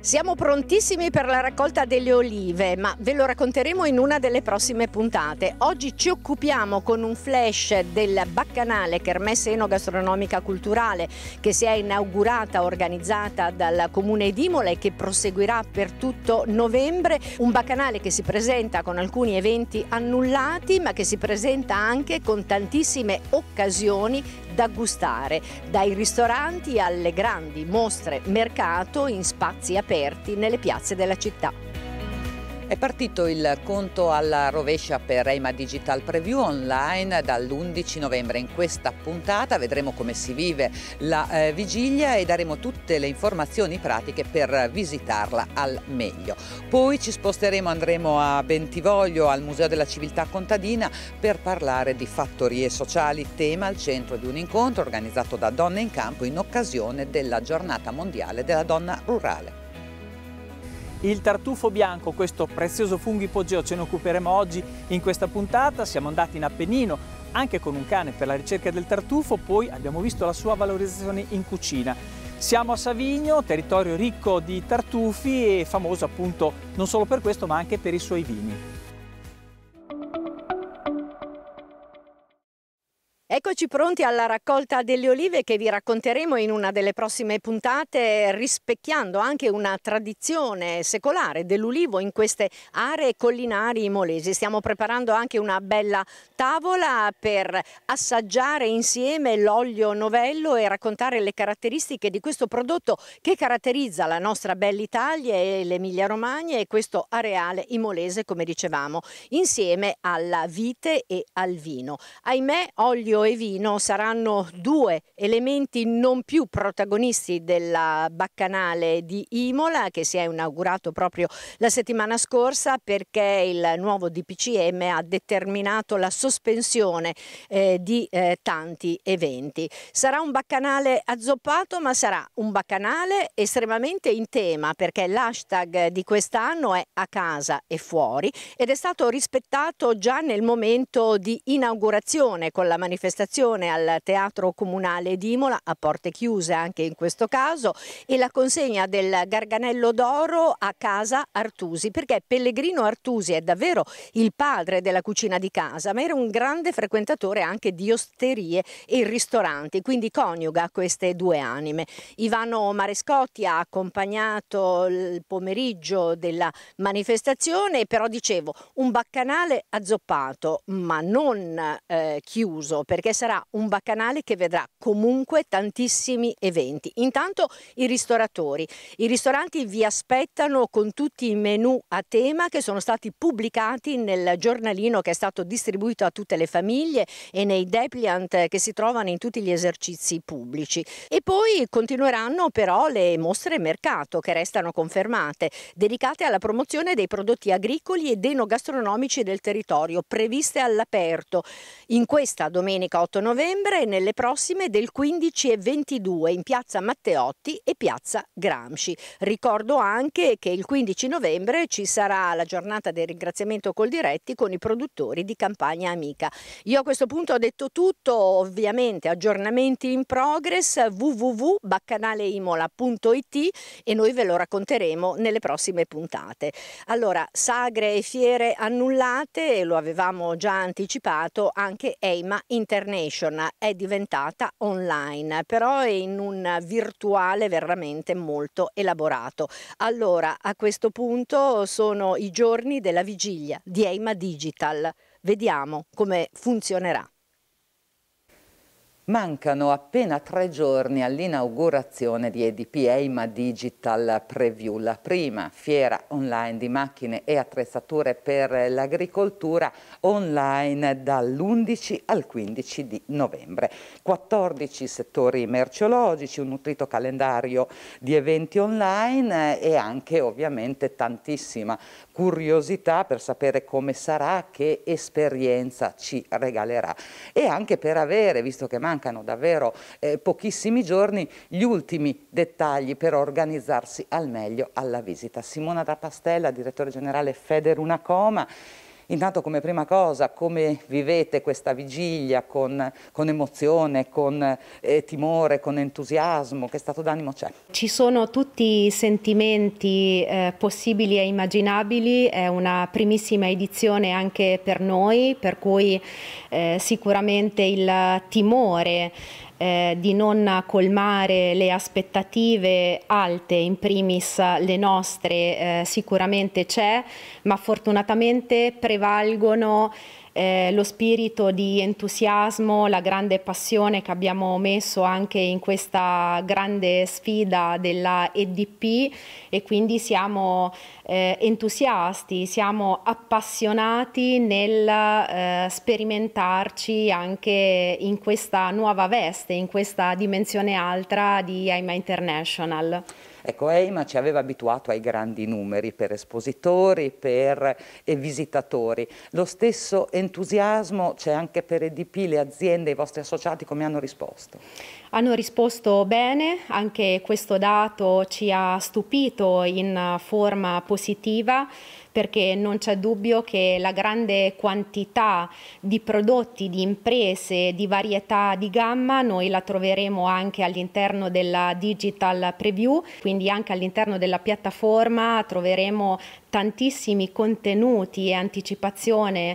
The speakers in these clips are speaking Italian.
Siamo prontissimi per la raccolta delle olive, ma ve lo racconteremo in una delle prossime puntate. Oggi ci occupiamo con un flash del Baccanale, Kermesse Enogastronomica Culturale, che si è inaugurata, organizzata dal comune di Imola e che proseguirà per tutto novembre. Un Baccanale che si presenta con alcuni eventi annullati, ma che si presenta anche con tantissime occasioni da gustare, dai ristoranti alle grandi mostre mercato in spazi aperti nelle piazze della città. È partito il conto alla rovescia per Reima Digital Preview online dall'11 novembre. In questa puntata vedremo come si vive la eh, vigilia e daremo tutte le informazioni pratiche per visitarla al meglio. Poi ci sposteremo, andremo a Bentivoglio, al Museo della Civiltà Contadina, per parlare di fattorie sociali, tema al centro di un incontro organizzato da Donne in Campo in occasione della giornata mondiale della donna rurale il tartufo bianco, questo prezioso fungo ipogeo, ce ne occuperemo oggi in questa puntata. Siamo andati in Appennino anche con un cane per la ricerca del tartufo, poi abbiamo visto la sua valorizzazione in cucina. Siamo a Savigno, territorio ricco di tartufi e famoso appunto non solo per questo ma anche per i suoi vini. Eccoci pronti alla raccolta delle olive che vi racconteremo in una delle prossime puntate rispecchiando anche una tradizione secolare dell'ulivo in queste aree collinari molesi. Stiamo preparando anche una bella tavola per assaggiare insieme l'olio novello e raccontare le caratteristiche di questo prodotto che caratterizza la nostra bella Italia e l'Emilia Romagna e questo areale imolese come dicevamo insieme alla vite e al vino. Ahimè olio e vino Torino saranno due elementi non più protagonisti della Baccanale di Imola che si è inaugurato proprio la settimana scorsa perché il nuovo DPCM ha determinato la sospensione eh, di eh, tanti eventi. Sarà un Baccanale azzoppato ma sarà un Baccanale estremamente in tema perché l'hashtag di quest'anno è a casa e fuori ed è stato rispettato già nel momento di inaugurazione con la manifestazione manifestazione al Teatro Comunale di Imola a porte chiuse anche in questo caso e la consegna del Garganello d'Oro a casa Artusi perché Pellegrino Artusi è davvero il padre della cucina di casa ma era un grande frequentatore anche di osterie e ristoranti quindi coniuga queste due anime. Ivano Marescotti ha accompagnato il pomeriggio della manifestazione però dicevo un baccanale azzoppato ma non eh, chiuso perché sarà sarà un baccanale che vedrà comunque tantissimi eventi. Intanto i ristoratori. I ristoranti vi aspettano con tutti i menu a tema che sono stati pubblicati nel giornalino che è stato distribuito a tutte le famiglie e nei depliant che si trovano in tutti gli esercizi pubblici. E poi continueranno però le mostre mercato che restano confermate, dedicate alla promozione dei prodotti agricoli ed enogastronomici del territorio, previste all'aperto. In questa domenica 8 18 novembre e nelle prossime del 15 e 22 in piazza Matteotti e piazza Gramsci. Ricordo anche che il 15 novembre ci sarà la giornata del ringraziamento col diretti con i produttori di Campagna Amica. Io a questo punto ho detto tutto, ovviamente aggiornamenti in progress www.baccanaleimola.it e noi ve lo racconteremo nelle prossime puntate. Allora, sagre e fiere annullate, lo avevamo già anticipato, anche EIMA Internet Nation è diventata online, però è in un virtuale veramente molto elaborato. Allora, a questo punto sono i giorni della vigilia di EIMA Digital. Vediamo come funzionerà. Mancano appena tre giorni all'inaugurazione di EDP EIMA Digital Preview, la prima fiera online di macchine e attrezzature per l'agricoltura online dall'11 al 15 di novembre. 14 settori merceologici, un nutrito calendario di eventi online e anche ovviamente tantissima curiosità per sapere come sarà, che esperienza ci regalerà e anche per avere, visto che manca mancano davvero eh, pochissimi giorni, gli ultimi dettagli per organizzarsi al meglio alla visita. Simona da Pastella, direttore generale Federuna Coma. Intanto come prima cosa, come vivete questa vigilia con, con emozione, con eh, timore, con entusiasmo? Che stato d'animo c'è? Ci sono tutti i sentimenti eh, possibili e immaginabili, è una primissima edizione anche per noi, per cui eh, sicuramente il timore eh, di non colmare le aspettative alte, in primis le nostre eh, sicuramente c'è, ma fortunatamente prevalgono eh, lo spirito di entusiasmo, la grande passione che abbiamo messo anche in questa grande sfida della EDP e quindi siamo eh, entusiasti, siamo appassionati nel eh, sperimentarci anche in questa nuova veste, in questa dimensione altra di AIMA International. Ecco, EIMA ci aveva abituato ai grandi numeri per espositori per, e visitatori. Lo stesso entusiasmo c'è anche per EDP, le aziende, i vostri associati come hanno risposto? Hanno risposto bene, anche questo dato ci ha stupito in forma positiva perché non c'è dubbio che la grande quantità di prodotti, di imprese, di varietà di gamma noi la troveremo anche all'interno della digital preview, quindi anche all'interno della piattaforma troveremo tantissimi contenuti e anticipazioni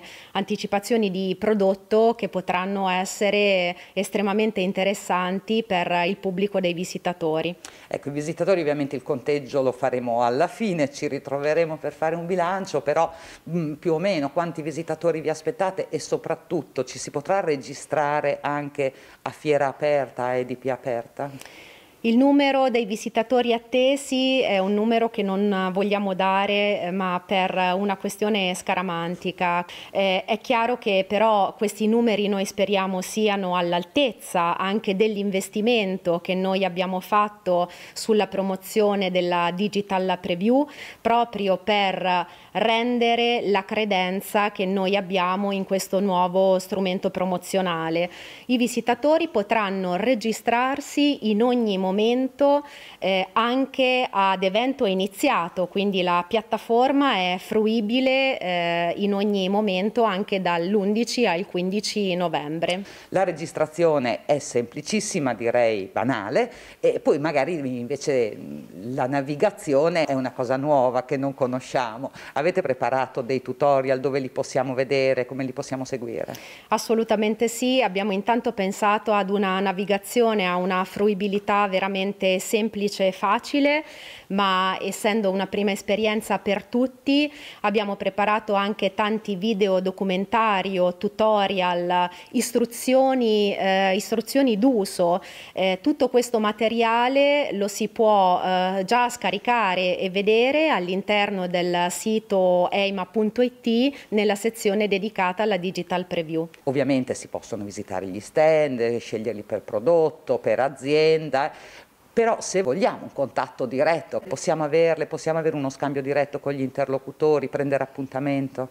di prodotto che potranno essere estremamente interessanti per il pubblico dei visitatori. Ecco, i visitatori ovviamente il conteggio lo faremo alla fine, ci ritroveremo per fare un bilancio bilancio, però mh, mm, più o meno quanti visitatori vi aspettate e soprattutto ci si potrà registrare anche a fiera aperta, a EDP aperta? Il numero dei visitatori attesi è un numero che non vogliamo dare eh, ma per una questione scaramantica. Eh, è chiaro che però questi numeri noi speriamo siano all'altezza anche dell'investimento che noi abbiamo fatto sulla promozione della Digital Preview proprio per rendere la credenza che noi abbiamo in questo nuovo strumento promozionale. I visitatori potranno registrarsi in ogni momento momento eh, anche ad evento iniziato, quindi la piattaforma è fruibile eh, in ogni momento anche dall'11 al 15 novembre. La registrazione è semplicissima, direi banale, e poi magari invece la navigazione è una cosa nuova che non conosciamo. Avete preparato dei tutorial dove li possiamo vedere, come li possiamo seguire? Assolutamente sì, abbiamo intanto pensato ad una navigazione, a una fruibilità veramente veramente semplice e facile, ma essendo una prima esperienza per tutti abbiamo preparato anche tanti video documentari tutorial, istruzioni, eh, istruzioni d'uso. Eh, tutto questo materiale lo si può eh, già scaricare e vedere all'interno del sito eima.it nella sezione dedicata alla digital preview. Ovviamente si possono visitare gli stand, sceglierli per prodotto, per azienda però se vogliamo un contatto diretto, possiamo averle, possiamo avere uno scambio diretto con gli interlocutori, prendere appuntamento.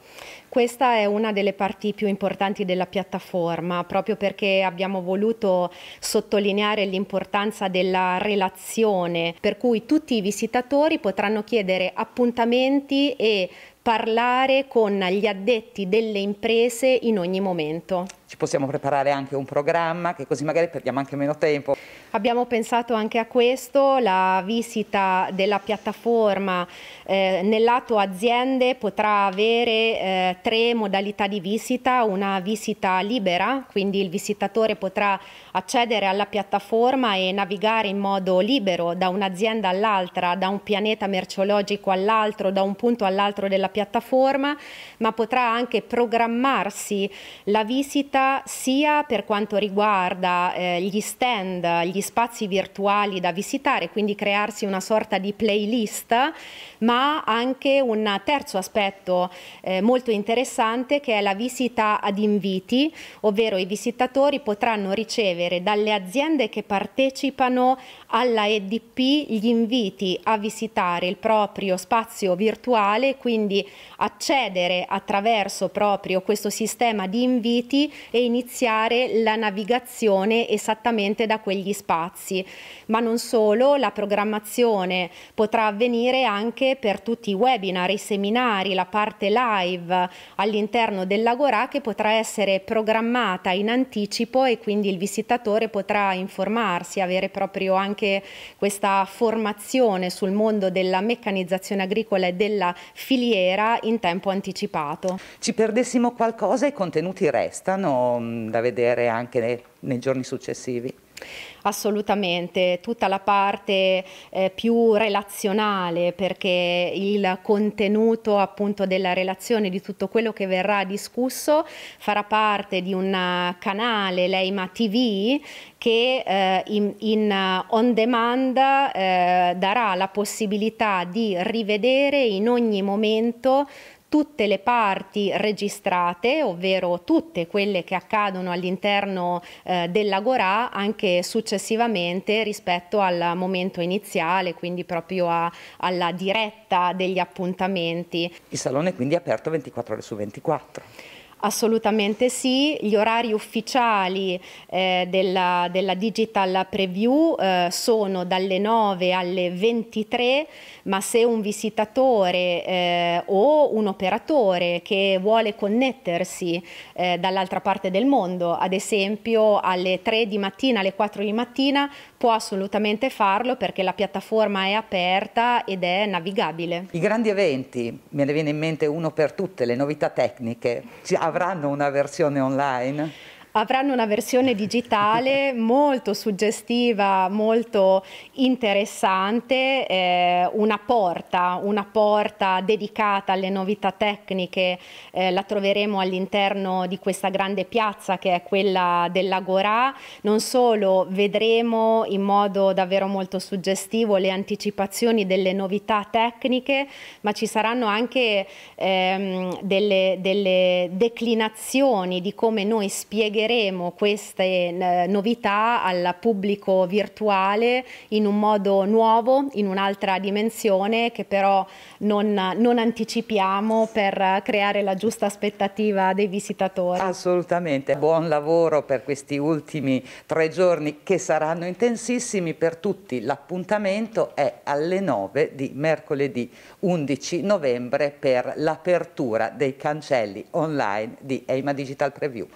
Questa è una delle parti più importanti della piattaforma, proprio perché abbiamo voluto sottolineare l'importanza della relazione, per cui tutti i visitatori potranno chiedere appuntamenti e parlare con gli addetti delle imprese in ogni momento ci possiamo preparare anche un programma che così magari perdiamo anche meno tempo. Abbiamo pensato anche a questo, la visita della piattaforma eh, lato aziende potrà avere eh, tre modalità di visita, una visita libera, quindi il visitatore potrà accedere alla piattaforma e navigare in modo libero da un'azienda all'altra, da un pianeta merceologico all'altro, da un punto all'altro della piattaforma, ma potrà anche programmarsi la visita vista sia per quanto riguarda eh, gli stand, gli spazi virtuali da visitare, quindi crearsi una sorta di playlist, ma anche un terzo aspetto eh, molto interessante che è la visita ad inviti, ovvero i visitatori potranno ricevere dalle aziende che partecipano alla EDP gli inviti a visitare il proprio spazio virtuale, quindi accedere attraverso proprio questo sistema di inviti e iniziare la navigazione esattamente da quegli spazi. Ma non solo, la programmazione potrà avvenire anche per tutti i webinar, i seminari, la parte live all'interno dell'Agora che potrà essere programmata in anticipo e quindi il visitatore potrà informarsi, avere proprio anche questa formazione sul mondo della meccanizzazione agricola e della filiera in tempo anticipato. Ci perdessimo qualcosa, i contenuti restano Mm, da vedere anche nei, nei giorni successivi. Assolutamente, tutta la parte eh, più relazionale perché il contenuto appunto della relazione, di tutto quello che verrà discusso farà parte di un canale Leima TV che eh, in, in, on demand eh, darà la possibilità di rivedere in ogni momento tutte le parti registrate, ovvero tutte quelle che accadono all'interno eh, dell'agorà anche successivamente rispetto al momento iniziale, quindi proprio a, alla diretta degli appuntamenti. Il salone è quindi aperto 24 ore su 24. Assolutamente sì, gli orari ufficiali eh, della, della, Digital Preview eh, sono dalle 9 alle 23, ma se un visitatore eh, o un operatore che vuole connettersi eh, dall'altra parte del mondo, ad esempio alle 3 di mattina, alle 4 di mattina, può assolutamente farlo perché la piattaforma è aperta ed è navigabile. I grandi eventi, me ne viene in mente uno per tutte, le novità tecniche, avranno una versione online? avranno una versione digitale molto suggestiva, molto interessante, eh, una, porta, una porta dedicata alle novità tecniche, eh, la troveremo all'interno di questa grande piazza che è quella dell'Agorà, non solo vedremo in modo davvero molto suggestivo le anticipazioni delle novità tecniche, ma ci saranno anche ehm, delle, delle declinazioni di come noi spiegheremo spoglieremo queste novità al pubblico virtuale in un modo nuovo, in un'altra dimensione che però non, non anticipiamo per creare la giusta aspettativa dei visitatori. Assolutamente, buon lavoro per questi ultimi tre giorni che saranno intensissimi per tutti. L'appuntamento è alle 9 di mercoledì 11 novembre per l'apertura dei cancelli online di EIMA Digital Preview.